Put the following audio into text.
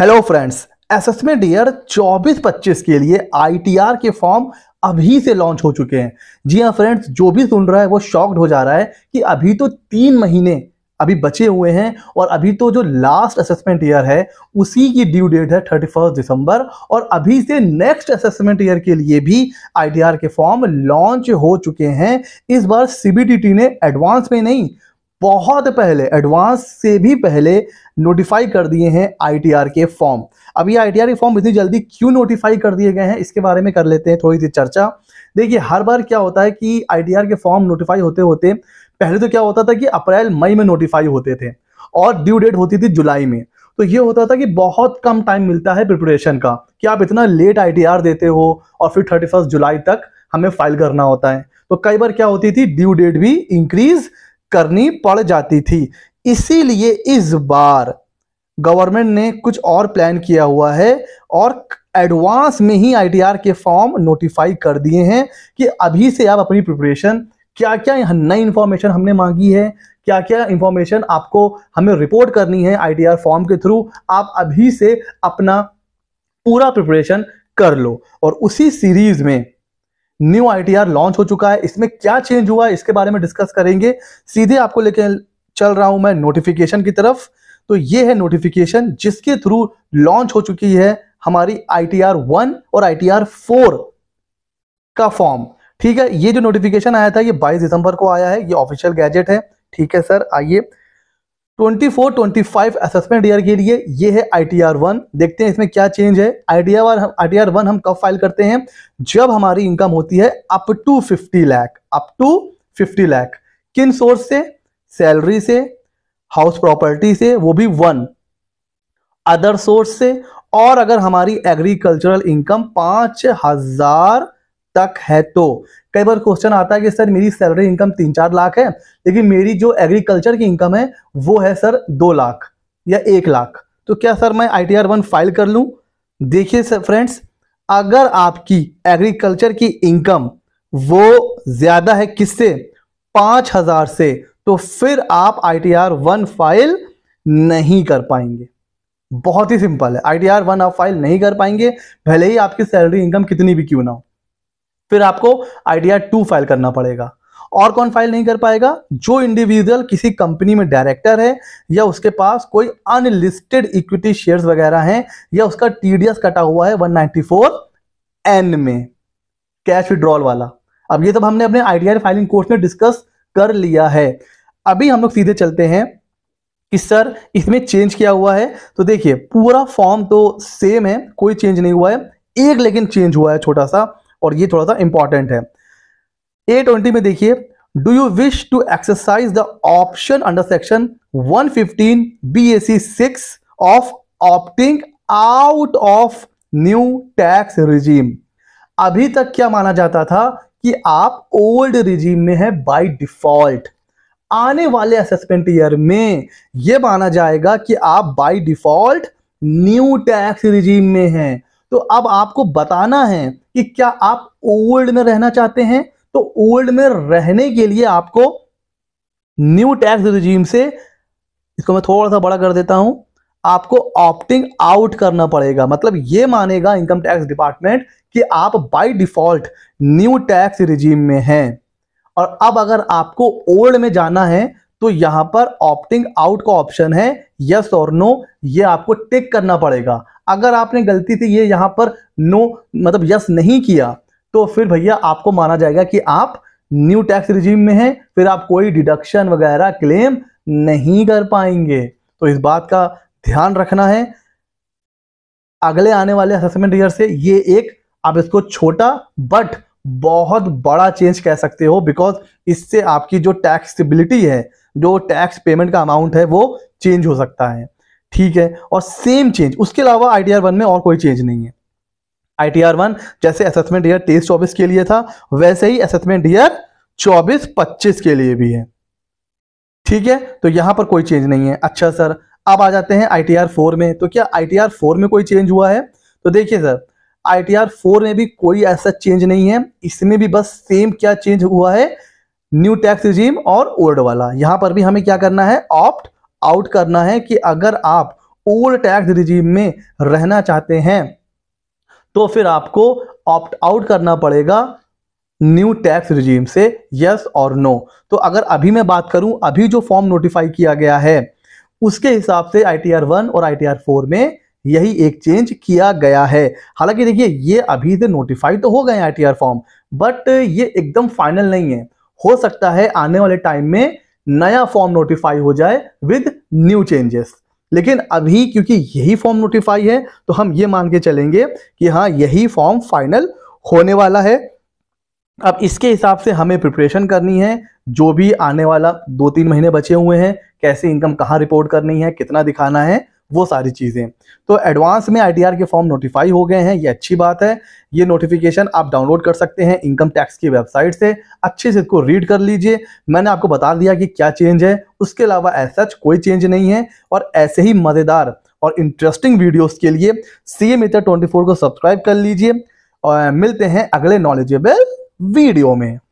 hello friends assessment year 24-25 के लिए ITR के फॉर्म अभी से लॉन्च हो चुके हैं जी हाँ फ्रेंड्स जो भी सुन रहा है वो शॉक्ड हो जा रहा है कि अभी तो तीन महीने अभी बचे हुए हैं और अभी तो जो लास्ट असेसमेंट ईयर है उसी की ड्यू डेट है थर्टी फर्स्ट दिसंबर और अभी से नेक्स्ट असेसमेंट ईयर के लिए भी आई के फॉर्म लॉन्च हो चुके हैं इस बार सीबीटीटी ने एडवांस में नहीं बहुत पहले एडवांस से भी पहले नोटिफाई कर दिए हैं आईटीआर के फॉर्म अब ये आईटीआर के फॉर्म इतनी जल्दी क्यों नोटिफाई कर दिए गए हैं इसके बारे में कर लेते हैं थोड़ी सी चर्चा देखिए हर बार क्या होता है कि आईटीआर के फॉर्म नोटिफाई होते होते पहले तो क्या होता था कि अप्रैल मई में नोटिफाई होते थे और ड्यू डेट होती थी जुलाई में तो ये होता था कि बहुत कम टाइम मिलता है प्रिपरेशन का कि आप इतना लेट आई देते हो और फिर थर्टी जुलाई तक हमें फाइल करना होता है तो कई बार क्या होती थी ड्यू डेट भी इंक्रीज करनी पड़ जाती थी इसीलिए इस बार गवर्नमेंट ने कुछ और प्लान किया हुआ है और एडवांस में ही आईटीआर के फॉर्म नोटिफाई कर दिए हैं कि अभी से आप अपनी प्रिपरेशन क्या क्या नई इंफॉर्मेशन हमने मांगी है क्या क्या इंफॉर्मेशन आपको हमें रिपोर्ट करनी है आईटीआर फॉर्म के थ्रू आप अभी से अपना पूरा प्रिपरेशन कर लो और उसी सीरीज में न्यू आई लॉन्च हो चुका है इसमें क्या चेंज हुआ है इसके बारे में डिस्कस करेंगे सीधे आपको लेके चल रहा हूं मैं नोटिफिकेशन की तरफ तो ये है नोटिफिकेशन जिसके थ्रू लॉन्च हो चुकी है हमारी आई वन और आई फोर का फॉर्म ठीक है ये जो नोटिफिकेशन आया था ये 22 दिसंबर को आया है ये ऑफिशियल गैजेट है ठीक है सर आइए 24 25 असेसमेंट ईयर के लिए ये है आई टी आर वन देखते हैं इसमें क्या चेंज है I T R I T R one हम कब फाइल करते हैं जब हमारी इनकम होती है up to 50 lakh up to 50 lakh किन सोर्स से सैलरी से हाउस प्रॉपर्टी से वो भी वन अदर सोर्स से और अगर हमारी एग्रीकल्चरल इनकम पांच हजार तक है तो कई बार क्वेश्चन आता है कि सर मेरी सैलरी इनकम तीन चार लाख है लेकिन मेरी जो एग्रीकल्चर की इनकम है वो है सर दो लाख या एक लाख तो क्या सर मैं I T R one file कर लूँ देखिए सर फ्रेंड्स अगर आपकी एग्रीकल्चर की इनकम वो ज्यादा है किससे पांच हजार से तो फिर आप I T R one file नहीं कर पाएंगे बहुत ही सिंपल है आई टी आर वन आप फाइल नहीं कर पाएंगे भले ही आपकी सैलरी इनकम कितनी भी क्यों ना हो फिर आपको आइडिया टू फाइल करना पड़ेगा और कौन फाइल नहीं कर पाएगा जो इंडिविजुअल किसी कंपनी में डायरेक्टर है या उसके पास कोई अनलिस्टेड इक्विटी शेयर्स वगैरह हैं या उसका टीडीएस कटा हुआ है 194 एन में कैश विड्रॉल वाला अब ये सब हमने अपने आईडीआर फाइलिंग कोर्स में डिस्कस कर लिया है अभी हम लोग सीधे चलते हैं कि सर इसमें चेंज किया हुआ है तो देखिए पूरा फॉर्म तो सेम है कोई चेंज नहीं हुआ है एक लेकिन चेंज हुआ है छोटा सा और ये थोड़ा सा इंपॉर्टेंट है ए ट्वेंटी में देखिए do you wish to exercise the option under section 115 C six of opting out of new tax regime अभी तक क्या माना जाता था कि आप ओल्ड रिजीम में है बाय डिफॉल्ट आने वाले असेसमेंट ईयर में यह माना जाएगा कि आप by default new tax regime में हैं तो अब आपको बताना है कि क्या आप ओल्ड में रहना चाहते हैं तो ओल्ड में रहने के लिए आपको न्यू टैक्स रिजीम से इसको मैं थोड़ा सा बड़ा कर देता हूं आपको ऑप्टिंग आउट करना पड़ेगा मतलब ये मानेगा इनकम टैक्स डिपार्टमेंट कि आप by default new tax regime में हैं और अब अगर आपको ओल्ड में जाना है तो यहां पर ऑप्टिंग आउट का ऑप्शन है यस और नो ये आपको टिक करना पड़ेगा अगर आपने गलती से ये यहाँ पर नो मतलब यस नहीं किया तो फिर भैया आपको माना जाएगा कि आप न्यू टैक्स रिजीम में हैं फिर आप कोई डिडक्शन वगैरह क्लेम नहीं कर पाएंगे तो इस बात का ध्यान रखना है अगले आने वाले असेसमेंट ईयर से ये एक आप इसको छोटा बट बहुत बड़ा चेंज कह सकते हो बिकॉज इससे आपकी जो टैक्सबिलिटी है जो टैक्स पेमेंट का अमाउंट है वो चेंज हो सकता है ठीक है और सेम चेंज उसके अलावा आई वन में और कोई चेंज नहीं है आई टी आर वन जैसे असेसमेंट ईयर तेईस चौबीस के लिए था वैसे ही असेसमेंट ईयर चौबीस पच्चीस के लिए भी है ठीक है तो यहां पर कोई चेंज नहीं है अच्छा सर अब आ जाते हैं आई टी आर फोर में तो क्या आई टी आर फोर में कोई चेंज हुआ है तो देखिए sir I T R four में भी कोई ऐसा चेंज नहीं है इसमें भी बस सेम क्या चेंज हुआ है न्यू टैक्स रिजीम और ओल्ड वाला यहां पर भी हमें क्या करना है ऑप्ट आउट करना है कि अगर आप ओल्ड टैक्स रिजीम में रहना चाहते हैं तो फिर आपको ऑप्ट आउट करना पड़ेगा न्यू टैक्स रिजीम से यस और नो तो अगर अभी मैं बात करूं अभी जो फॉर्म नोटिफाई किया गया है उसके हिसाब से आई टी आर वन और आई टी आर फोर में यही एक चेंज किया गया है हालांकि देखिए ये अभी से नोटिफाई तो हो गए I T R form but ये एकदम फाइनल नहीं है हो सकता है आने वाले टाइम में नया फॉर्म नोटिफाई हो जाए विद न्यू चेंजेस लेकिन अभी क्योंकि यही फॉर्म नोटिफाई है तो हम ये मान के चलेंगे कि हाँ यही फॉर्म फाइनल होने वाला है अब इसके हिसाब से हमें प्रिपरेशन करनी है जो भी आने वाला दो तीन महीने बचे हुए हैं कैसे इनकम कहाँ रिपोर्ट करनी है कितना दिखाना है वो सारी चीज़ें तो एडवांस में आईटीआर के फॉर्म नोटिफाई हो गए हैं ये अच्छी बात है ये नोटिफिकेशन आप डाउनलोड कर सकते हैं इनकम टैक्स की वेबसाइट से अच्छे से इसको रीड कर लीजिए मैंने आपको बता दिया कि क्या चेंज है उसके अलावा ऐसा कोई चेंज नहीं है और ऐसे ही मज़ेदार और इंटरेस्टिंग वीडियोस के लिए सी एम इतर ट्वेंटी को सब्सक्राइब कर लीजिए और मिलते हैं अगले नॉलेजेबल वीडियो में